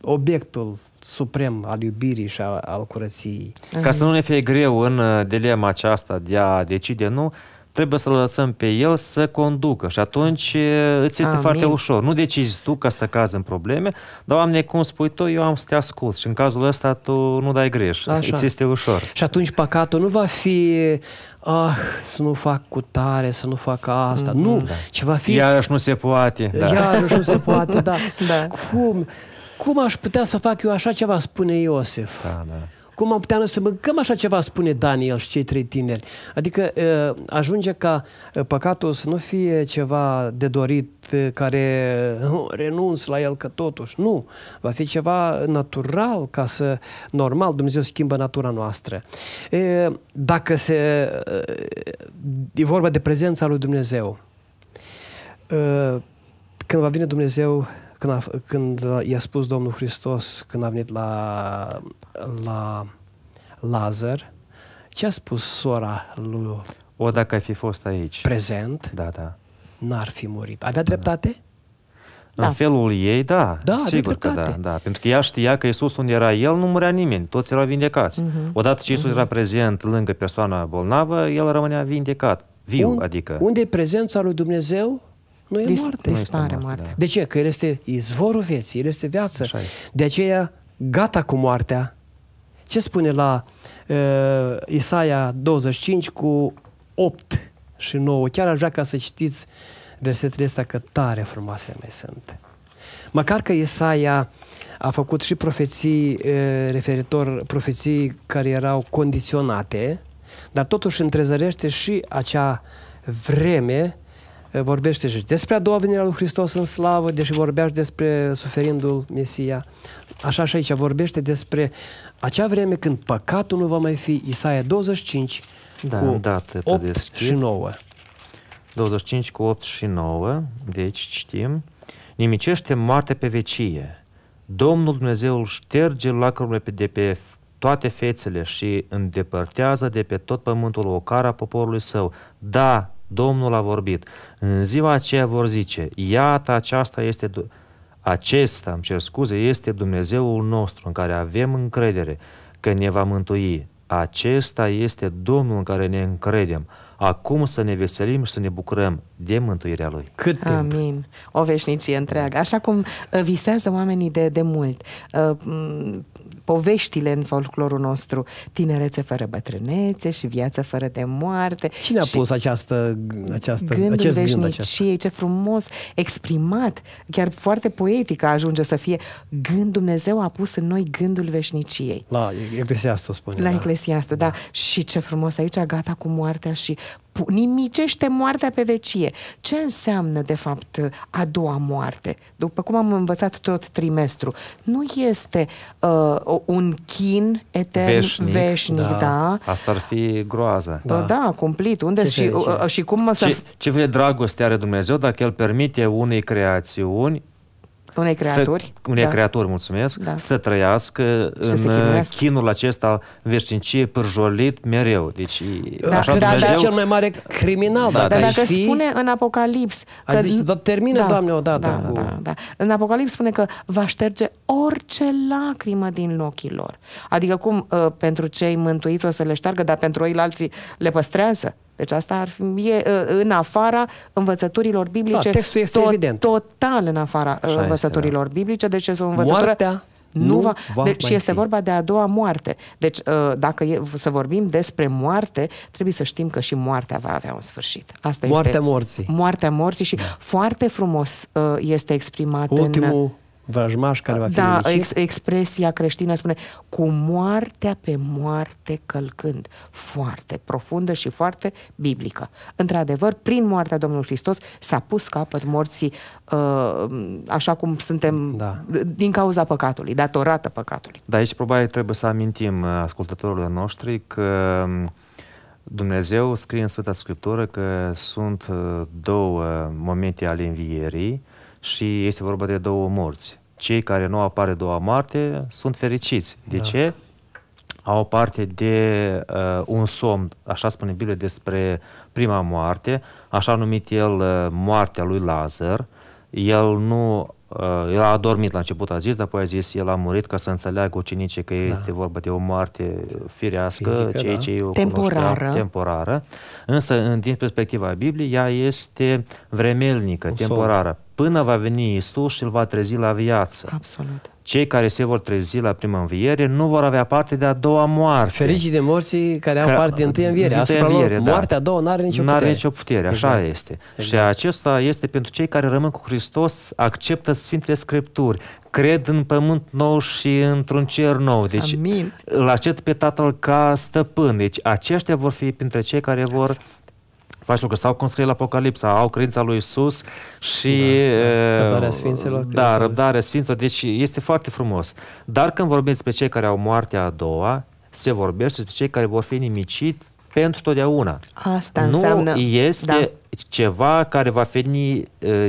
obiectul suprem al iubirii și al, al curăției. Ca să nu ne fie greu în uh, dilema aceasta de a decide nu, trebuie să-l lăsăm pe el să conducă și atunci îți este Amin. foarte ușor. Nu decizi tu ca să cazi în probleme, dar oameni cum spui tu, eu am să te ascult și în cazul ăsta tu nu dai greș. Așa. Îți este ușor. Și atunci păcatul nu va fi ah, să nu fac cu tare, să nu fac asta. Mm-hmm. Nu, da. ci va fi... Iarăși nu se poate. Da. Iarăși nu se poate, da. da. Cum? Cum aș putea să fac eu așa ceva, spune Iosif. Da, da. Cum am putea să mâncăm așa ceva, spune Daniel și cei trei tineri? Adică ajunge ca păcatul să nu fie ceva de dorit care oh, renunț la el că totuși. Nu. Va fi ceva natural ca să, normal, Dumnezeu schimbă natura noastră. E, dacă se, e vorba de prezența lui Dumnezeu, e, când va vine Dumnezeu când, a, când i-a spus Domnul Hristos, când a venit la, la Lazar, ce a spus sora lui? O, dacă ai fi fost aici. Prezent? Da, da. N-ar fi murit. Avea dreptate? Da. Da. În felul ei, da, da sigur că da, da. Pentru că ea știa că Isus unde era el, nu murea nimeni, toți erau vindecați. Uh-huh. Odată ce Isus uh-huh. Mhm. era prezent lângă persoana bolnavă, el rămânea vindecat, viu, Un, adică. Unde e prezența lui Dumnezeu, nu e Dis- moarte. Dispare moarte. Da. De ce? Că el este izvorul vieții, el este viață. Este. De aceea, gata cu moartea. Ce spune la uh, Isaia 25 cu 8 și 9? Chiar aș vrea ca să citiți versetele astea că tare frumoase mai sunt. Măcar că Isaia a făcut și profeții uh, referitor, profeții care erau condiționate, dar totuși întrezărește și acea vreme vorbește și despre a doua venire a lui Hristos în slavă, deși vorbea și despre suferindul Mesia. Așa și aici vorbește despre acea vreme când păcatul nu va mai fi. Isaia 25 da, cu date 8 și 9. 25 cu 8 și 9, deci citim, nimicește moarte pe vecie. Domnul Dumnezeul șterge pe de pe toate fețele și îndepărtează de pe tot pământul ocara poporului său. Da, Domnul a vorbit. În ziua aceea vor zice, iată aceasta este, acesta, îmi cer scuze, este Dumnezeul nostru în care avem încredere că ne va mântui. Acesta este Domnul în care ne încredem. Acum să ne veselim și să ne bucurăm de mântuirea Lui. Cât timp? Amin. O veșnicie întreagă. Așa cum uh, visează oamenii de, de mult. Uh, poveștile în folclorul nostru, tinerețe fără bătrânețe și viață fără de moarte. Cine a pus această, această, gândul acest gând? Acesta? Ce frumos exprimat, chiar foarte poetic ajunge să fie gând Dumnezeu a pus în noi gândul veșniciei. La Eclesiastul spune. La da. Eclesiastul, da. da. Și ce frumos aici, gata cu moartea și nimicește moartea pe vecie. Ce înseamnă, de fapt, a doua moarte? După cum am învățat tot trimestru, nu este uh, un chin etern, veșnic, veșnic da. da. Asta ar fi groază. Da, da cumplit. Unde ce și, uh, uh, și cum mă să... Ce, ce dragoste are Dumnezeu dacă El permite unei creațiuni unei creaturi. Să, unei da. creaturi, mulțumesc, da. să trăiască să în uh, chinul acesta veșnicie pârjolit mereu. Deci, da. așa da, Dumnezeu... Da, cel mai mare criminal. Da, dar dacă fi... spune în Apocalips... Că... A zis, dar termină, da, Doamne, odată. Da, cu... da, da. În Apocalips spune că va șterge orice lacrimă din ochii lor. Adică cum uh, pentru cei mântuiți o să le șteargă, dar pentru ei alții le păstrează. Deci asta ar fi e, în afara învățăturilor biblice. Da, textul este tot, evident. Total în afara Așa uh, învățăturilor este, da. biblice. Deci este o învățătură... Moartea nu, nu va, va deci, și este fi. vorba de a doua moarte. Deci, uh, dacă e, să vorbim despre moarte, trebuie să știm că și moartea va avea un sfârșit. Asta moartea este, morții. Moartea morții și da. foarte frumos uh, este exprimat Ultimul... în vrăjmaș care va fi Da, ex- expresia creștină spune cu moartea pe moarte călcând. Foarte profundă și foarte biblică. Într-adevăr, prin moartea Domnului Hristos s-a pus capăt morții uh, așa cum suntem da. din cauza păcatului, datorată păcatului. Da, aici probabil trebuie să amintim uh, ascultătorilor noștri că um, Dumnezeu scrie în Sfânta Scriptură că sunt uh, două momente ale învierii, și este vorba de două morți. Cei care nu apare doua moarte sunt fericiți. De da. ce? Au parte de uh, un somn, așa spune Biblia despre prima moarte, așa numit el uh, moartea lui Lazar. El nu Uh, el a adormit la început, a zis, dar apoi a zis, el a murit ca să înțeleagă ucenicii că da. este vorba de o moarte firească, Fizică, cei da. ce o temporară. temporară. Însă, din perspectiva Bibliei, ea este vremelnică, o temporară. Sol până va veni Isus și îl va trezi la viață. Absolut. Cei care se vor trezi la prima înviere nu vor avea parte de a doua moarte. Fericii de morții care au parte din întâi înviere. Asupra înviere, lor, da. moartea da. a doua nu are nicio Nu are nicio putere, așa exact. este. Exact. Și acesta este pentru cei care rămân cu Hristos, acceptă Sfintele Scripturi, cred în pământ nou și într-un cer nou. Deci Amin. îl accept pe Tatăl ca stăpân. Deci aceștia vor fi printre cei care vor... Exact faci lucruri. Sau cum scrie la Apocalipsa, au credința lui Isus și... Da, da. răbdarea Sfinților. Da, răbdarea Sfinților. Deci este foarte frumos. Dar când vorbim despre cei care au moartea a doua, se vorbește despre cei care vor fi nimicit pentru totdeauna. Asta nu înseamnă... Nu este da. ceva care va fi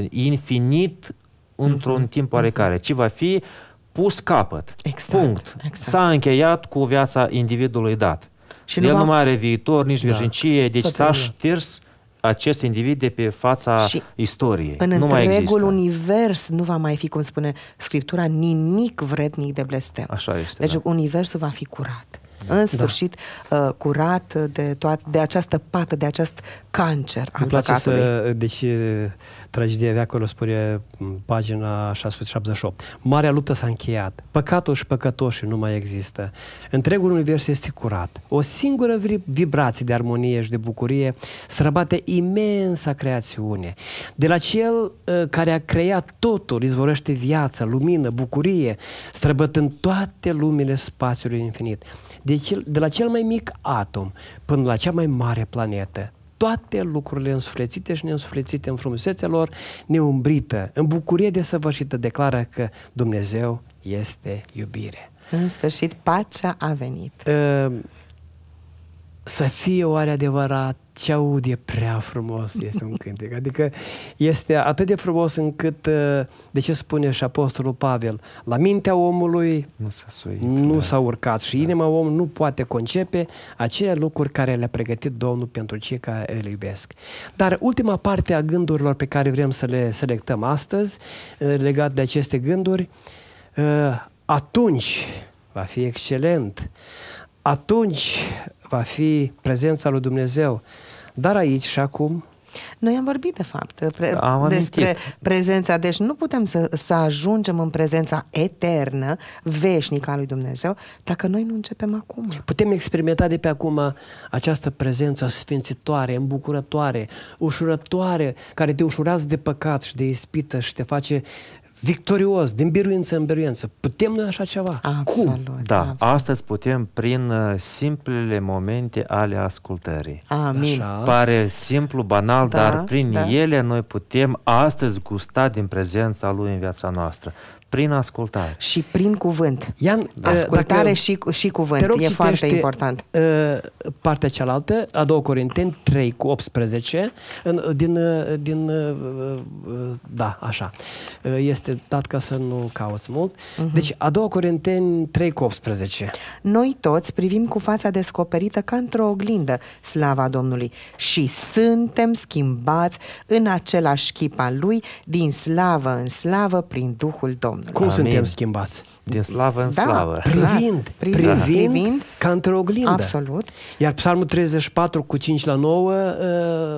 infinit într-un mm-hmm. timp oarecare, mm-hmm. ci va fi pus capăt. Exact, Punct. Exact. S-a încheiat cu viața individului dat. Și El nu, va... nu mai are viitor, nici da. virgincie, deci s-a șters acest individ de pe fața și istoriei. În nu întregul mai există. univers nu va mai fi, cum spune Scriptura, nimic vrednic de blestem. Așa este, deci da. universul va fi curat. Da. În sfârșit, da. uh, curat de, toat, de această pată, de acest cancer Îmi al place păcatului. Să, deci, tragedia veacului, spune pagina 678. Marea luptă s-a încheiat. Păcatul și păcătoșii nu mai există. Întregul univers este curat. O singură vibrație de armonie și de bucurie străbate imensa creațiune. De la cel ă, care a creat totul, izvorăște viață, lumină, bucurie, străbătând toate lumile spațiului infinit. De, cel, de la cel mai mic atom până la cea mai mare planetă, toate lucrurile însuflețite și neînsuflețite în frumusețea lor ne umbrită. În bucurie săvârșită, declară că Dumnezeu este iubire. În sfârșit, pacea a venit. Uh, să fie oare adevărat ce e prea frumos este un cântec. Adică este atât de frumos încât, uh, de ce spune și Apostolul Pavel, la mintea omului nu s-a, suit, nu da. s-a urcat și da. inima omului nu poate concepe acele lucruri care le-a pregătit Domnul pentru cei care îl iubesc. Dar ultima parte a gândurilor pe care vrem să le selectăm astăzi, uh, legat de aceste gânduri, uh, atunci va fi excelent, atunci va fi prezența lui Dumnezeu. Dar aici și acum, noi am vorbit, de fapt, pre- da, am despre amintit. prezența, deci nu putem să, să ajungem în prezența eternă, veșnică a lui Dumnezeu, dacă noi nu începem acum. Putem experimenta de pe acum această prezență sfințitoare, îmbucurătoare, ușurătoare, care te ușurează de păcat și de ispită și te face victorios, din biruință în biruință. Putem noi așa ceva? Absolut. Cum? Da, absolut. astăzi putem prin uh, simplele momente ale ascultării. Amin. Așa. Pare simplu, banal, da, dar prin da. ele noi putem astăzi gusta din prezența Lui în viața noastră. Prin ascultare. Și prin cuvânt. Ian, uh, ascultare dacă, și, și cuvânt. Te rog, e foarte important. Uh, partea cealaltă, a doua Corinteni 3 cu 18, uh, din, din da, așa. Este dat ca să nu cauți mult. Uh-huh. Deci, a doua Corinteni 3 cu 18. Noi toți privim cu fața descoperită ca într-o oglindă, slava Domnului, și suntem schimbați în același chip al Lui, din slavă în slavă, prin Duhul Domnului. Domnului. Cum Amin. suntem schimbați? Din slavă în da, slavă. Da. Privind, da. privind, privind ca într-o oglindă. Absolut. Iar psalmul 34 cu 5 la 9, uh,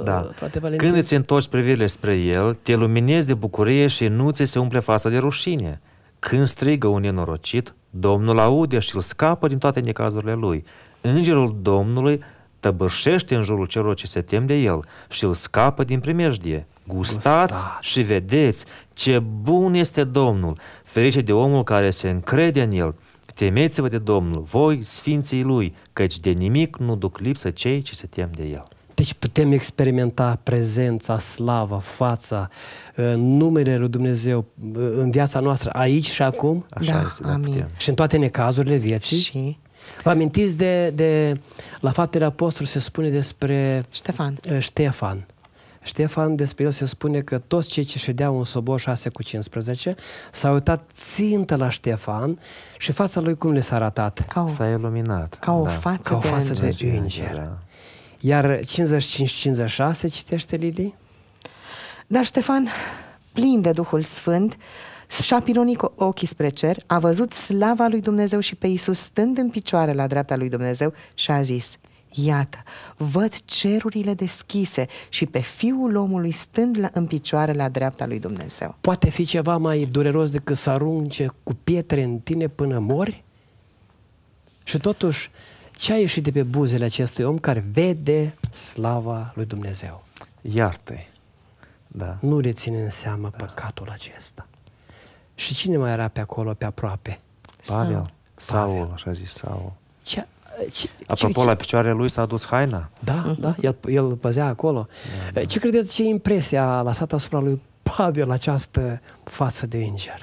da. frate Valentin... Când îți întorci privirile spre el, te luminezi de bucurie și nu ți se umple fața de rușine. Când strigă un nenorocit, Domnul aude și îl scapă din toate necazurile lui. Îngerul Domnului tăbășește în jurul celor ce se tem de el și îl scapă din primejdie. Gustați, Gustați și vedeți ce bun este Domnul, ferice de omul care se încrede în el. Temeți-vă de Domnul, voi, sfinții lui, căci de nimic nu duc lipsă cei ce se tem de el. Deci putem experimenta prezența, slava, fața, uh, numele lui Dumnezeu uh, în viața noastră, aici și acum. Așa da, este, da, amin. Putem. Și în toate necazurile vieții. Și... Vă amintiți de, de la faptele apostolului se spune despre Ștefan. Uh, Ștefan Ștefan despre el se spune că toți cei ce ședeau în sobor 6 cu 15 s-au uitat țintă la Ștefan și fața lui cum le s-a arătat? Ca o, s-a iluminat. Ca o da. față, ca o față de, de da. înger. Iar 55-56 citește Lidii? Dar Ștefan, plin de Duhul Sfânt, și-a pironit ochii spre cer, a văzut slava lui Dumnezeu și pe Iisus stând în picioare la dreapta lui Dumnezeu și a zis, Iată, văd cerurile deschise și pe fiul omului stând la, în picioare la dreapta lui Dumnezeu. Poate fi ceva mai dureros decât să arunce cu pietre în tine până mori? Și totuși, ce a ieșit de pe buzele acestui om care vede slava lui Dumnezeu? iartă da. Nu reține în seamă da. păcatul acesta. Și cine mai era pe acolo, pe aproape? Pavel. Pavel, Saul, așa zis Saul. Ce, Apropo, ce, la picioarele lui s-a dus haina. Da, mhm. da, el, el păzea acolo. Da, da. Ce credeți, ce impresie a lăsat asupra lui Pavel această față de înger?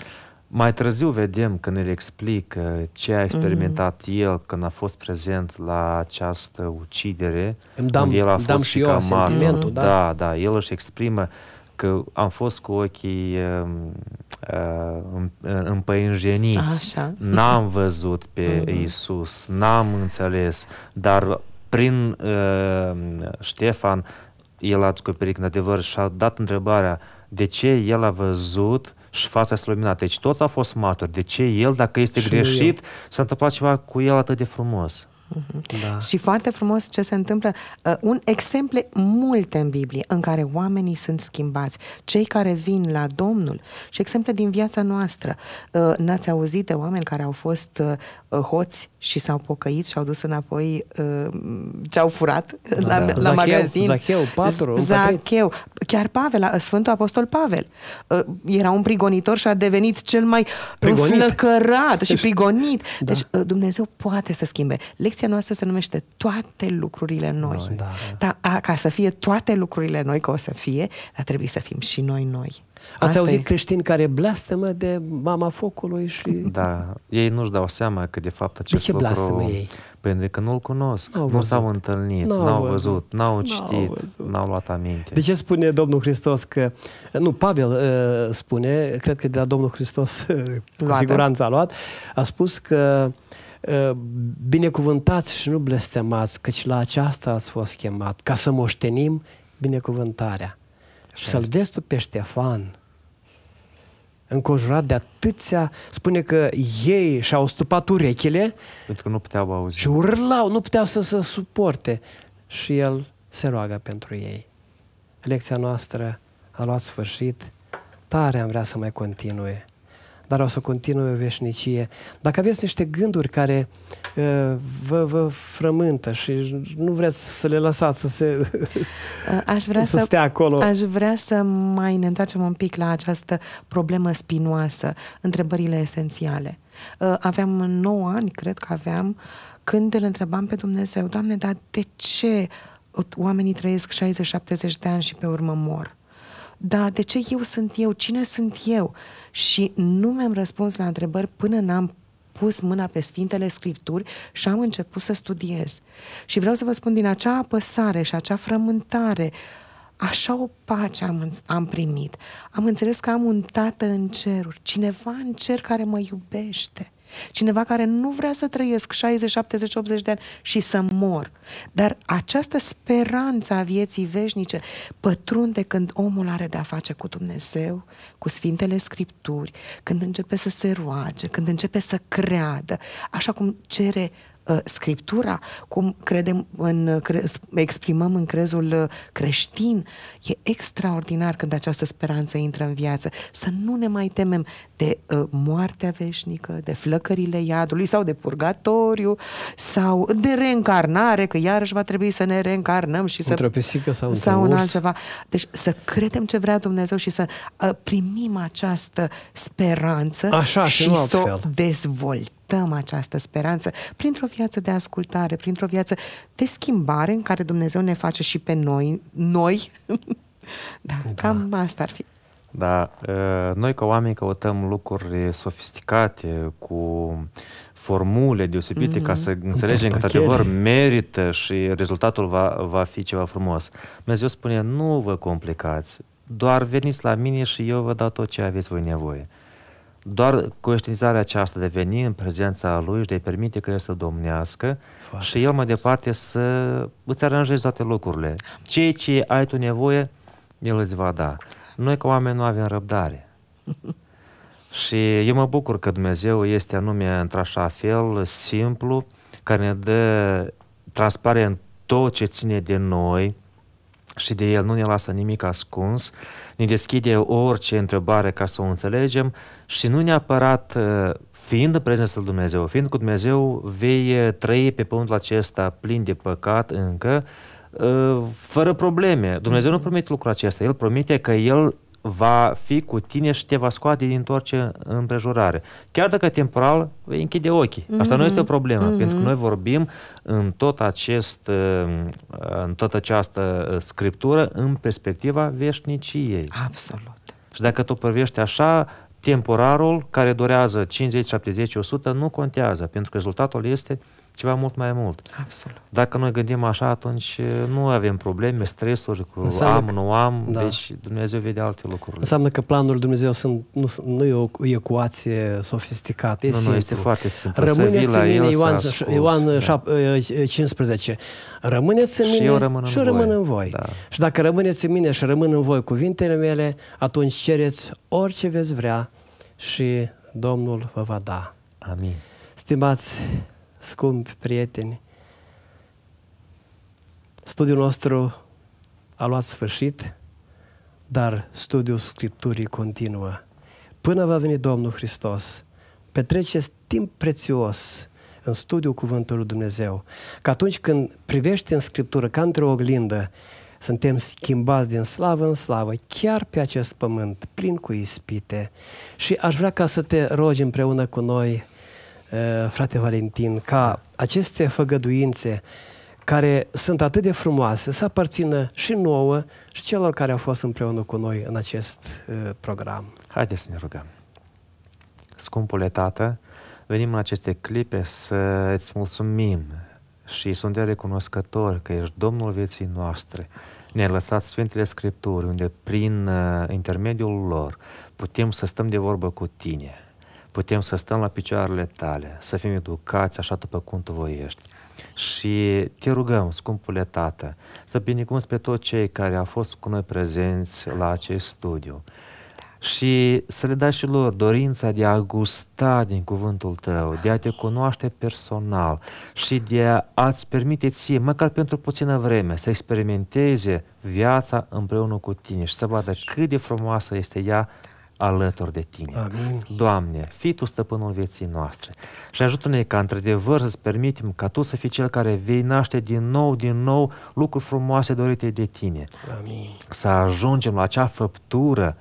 Mai târziu vedem când el explică uh, ce a experimentat mm. el când a fost prezent la această ucidere. Îmi dam, el a fost dam și eu sentimentul, mhm. da? Da, da, el își exprimă că am fost cu ochii um, Uh, uh, împăinjeniți, Așa. n-am văzut pe uh-huh. Mhm. Isus, n-am înțeles, dar prin uh, Ștefan el a descoperit în adevăr și a dat întrebarea de ce el a văzut și fața s-a Deci toți au fost maturi. De ce el, dacă este și greșit, s-a întâmplat ceva cu el atât de frumos? Da. Și foarte frumos ce se întâmplă. Uh, un exemple multe în Biblie în care oamenii sunt schimbați. Cei care vin la Domnul și exemple din viața noastră. Uh, n-ați auzit de oameni care au fost uh, uh hoți și s-au pocăit și au dus înapoi uh, ce au furat da, la, da. la Zacheu, magazin. Zacheu, patru. Zacheu. Chiar Pavel, Sfântul Apostol Pavel. Uh, era un prigonitor și a devenit cel mai prigonit. înflăcărat deci, și prigonit. Da. Deci uh, Dumnezeu poate să schimbe. Lecția colecția noastră se numește Toate lucrurile noi. noi da, da. Da, a, ca să fie toate lucrurile noi, că o să fie, dar trebuie să fim și noi noi. Ați Asta auzit e. creștini care blastămă de mama focului și... Da, ei nu-și dau seama că de fapt acest lucru. de ce lucru... ei? Pentru că nu-l cunosc, n-au nu s-au întâlnit, n-au, n-au văzut, văzut, n-au citit, văzut. n-au luat aminte. De ce spune Domnul Hristos că... Nu, Pavel uh, spune, cred că de la Domnul Hristos uh, cu Luată. siguranță a luat, a spus că uh, Eh, binecuvântați și nu blestemați, căci la aceasta ați fost chemat, ca să moștenim binecuvântarea. Și să-l vezi tu pe Ștefan, înconjurat de atâția, spune că ei și-au stupat urechile pentru că nu puteau auzi. și urlau, nu puteau să se suporte. Și el se roagă pentru ei. Lecția noastră a luat sfârșit. Tare am vrea să mai continue dar o să continue o veșnicie. Dacă aveți niște gânduri care uh, vă, vă frământă și nu vreți să le lăsați să se aș vrea să, să stea acolo. Aș vrea să mai ne întoarcem un pic la această problemă spinoasă, întrebările esențiale. Uh, aveam 9 ani, cred că aveam, când îl întrebam pe Dumnezeu, Doamne, dar de ce oamenii trăiesc 60-70 de ani și pe urmă mor? da, de ce eu sunt eu? Cine sunt eu? Și nu mi-am răspuns la întrebări până n-am pus mâna pe Sfintele Scripturi și am început să studiez. Și vreau să vă spun, din acea apăsare și acea frământare, așa o pace am, am primit. Am înțeles că am un tată în ceruri, cineva în cer care mă iubește. Cineva care nu vrea să trăiesc 60, 70, 80 de ani și să mor. Dar această speranță a vieții veșnice pătrunde când omul are de-a face cu Dumnezeu, cu Sfintele Scripturi, când începe să se roage, când începe să creadă, așa cum cere ă, Scriptura, cum credem în, exprimăm în crezul ă, creștin. E extraordinar când această speranță intră în viață. Să nu ne mai temem de uh, moartea veșnică, de flăcările iadului sau de purgatoriu sau de reîncarnare, că iarăși va trebui să ne reîncarnăm și să... Într-o pisică sau, sau în altceva. Deci să credem ce vrea Dumnezeu și să uh, primim această speranță Așa, și să o dezvoltăm dăm această speranță printr-o viață de ascultare, printr-o viață de schimbare în care Dumnezeu ne face și pe noi, noi. da, da. cam asta ar fi. Da, ă, noi ca oameni căutăm lucruri sofisticate, cu formule deosebite mm-hmm. ca să înțelegem că, adevăr merită și rezultatul va, va fi ceva frumos. Dumnezeu spune, nu vă complicați, doar veniți la mine și eu vă dau tot ce aveți voi nevoie. Doar conștientizarea aceasta de veni în prezența Lui și de permite că El să domnească Foarte și El mai departe să îți aranjezi toate lucrurile. Ceea ce ai tu nevoie, El îți va da. Noi ca oameni nu avem răbdare. Și eu mă bucur că Dumnezeu este anume într-așa fel, simplu, care ne dă transparent tot ce ține de noi și de El nu ne lasă nimic ascuns, ne deschide orice întrebare ca să o înțelegem și nu neapărat uh, fiind în prezența lui Dumnezeu, fiind cu Dumnezeu, vei trăi pe pământul acesta plin de păcat încă, Ă, fără probleme. Dumnezeu nu promite lucrul acesta. El promite că El va fi cu tine și te va scoate din orice împrejurare. Chiar dacă temporal vei închide ochii. Mm-hmm. Asta nu este o mhm. problemă, mm-hmm. pentru că noi vorbim în tot acest ă, în toată această ă, scriptură în perspectiva veșniciei. Absolut. Și dacă tu privești așa, temporarul care durează 50, 70, 100 nu contează, pentru că rezultatul este uh, ceva mult mai mult. Absolut. Dacă noi gândim așa, atunci nu avem probleme, stresuri cu Înseamnă am, că, nu am, da. deci Dumnezeu vede alte lucruri. Înseamnă că planul Dumnezeu sunt, nu, nu e o ecuație sofisticată, e nu, simplu. Nu, este foarte simplu. Rămâneți să în mine, Ioan, Ioan da. 15, rămâneți în mine și eu rămân în și voi. Rămân în voi. Da. Și dacă rămâneți în mine și rămân în voi cuvintele mele, atunci cereți orice veți vrea și Domnul vă va da. Amin. Stimați scumpi prieteni, studiul nostru a luat sfârșit, dar studiul Scripturii continuă. Până va veni Domnul Hristos, petreceți timp prețios în studiul Cuvântului Lui Dumnezeu, că atunci când privești în Scriptură ca într-o oglindă, suntem schimbați din slavă în slavă, chiar pe acest pământ, plin cu ispite. Și aș vrea ca să te rogi împreună cu noi Eh, frate Valentin, ca aceste făgăduințe care sunt atât de frumoase să aparțină și nouă și celor care au fost împreună cu noi în acest eh, program. Haideți să ne rugăm. Scumpule Tată, venim în aceste clipe să îți mulțumim și suntem recunoscători că ești Domnul vieții noastre. Ne-ai lăsat Sfintele Scripturi, unde prin eh, intermediul lor putem să stăm de vorbă cu Tine putem să stăm la picioarele tale, să fim educați așa după cum tu voiești. Și te rugăm, scumpule Tată, să binecuvânți pe toți cei care au fost cu noi prezenți la acest studiu și să le dai și lor dorința de a gusta din cuvântul tău, de a te cunoaște personal și de a-ți permite ție, măcar pentru puțină vreme, să experimenteze viața împreună cu tine și să vadă cât de frumoasă este ea alături de Tine. Amin. Doamne, fii Tu stăpânul vieții noastre și ajută-ne ca într-adevăr să-ți permitem ca Tu să fii Cel care vei naște din nou, din nou lucruri frumoase dorite de Tine. Amin. Să ajungem la acea făptură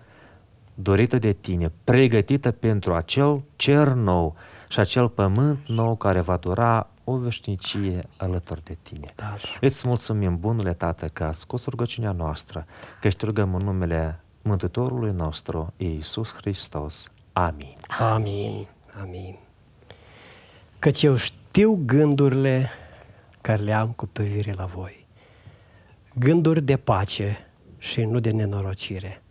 dorită de Tine, pregătită pentru acel cer nou și acel pământ nou care va dura o veșnicie alături de tine. Da. da. Îți mulțumim, bunule Tată, că a scos rugăciunea noastră, că își rugăm în numele Mântuitorului nostru, Iisus Hristos. Amin. Amin. Amin. Căci eu știu gândurile care le am cu privire la voi. Gânduri de pace și nu de nenorocire,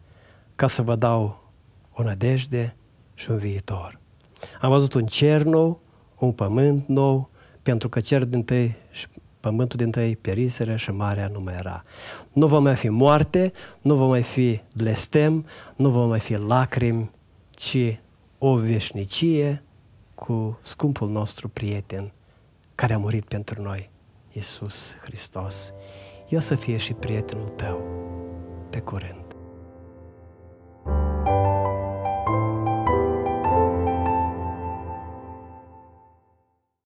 ca să vă dau o nădejde și un viitor. Am văzut un cer nou, un pământ nou, pentru că cer din tăi și Pământul din tăi periseră și marea nu mai era. Nu va mai fi moarte, nu va mai fi blestem, nu va mai fi lacrimi, ci o veșnicie cu scumpul nostru prieten care a murit pentru noi, Iisus Hristos. Eu să fie și prietenul tău. Pe curând!